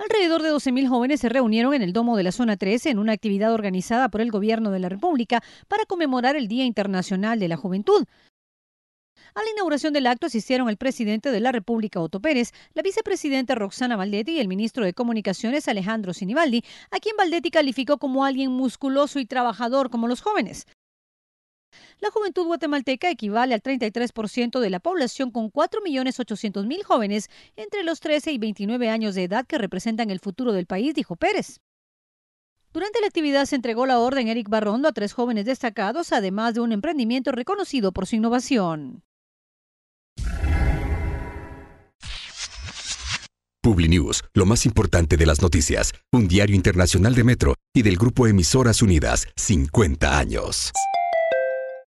Alrededor de 12.000 jóvenes se reunieron en el domo de la zona 13 en una actividad organizada por el gobierno de la República para conmemorar el Día Internacional de la Juventud. A la inauguración del acto asistieron el presidente de la República, Otto Pérez, la vicepresidenta Roxana Valdetti y el ministro de Comunicaciones, Alejandro Sinibaldi, a quien Valdetti calificó como alguien musculoso y trabajador como los jóvenes. La juventud guatemalteca equivale al 33% de la población con 4.800.000 jóvenes entre los 13 y 29 años de edad que representan el futuro del país, dijo Pérez. Durante la actividad se entregó la orden Eric Barrondo a tres jóvenes destacados, además de un emprendimiento reconocido por su innovación. PubliNews, lo más importante de las noticias, un diario internacional de Metro y del grupo Emisoras Unidas, 50 años.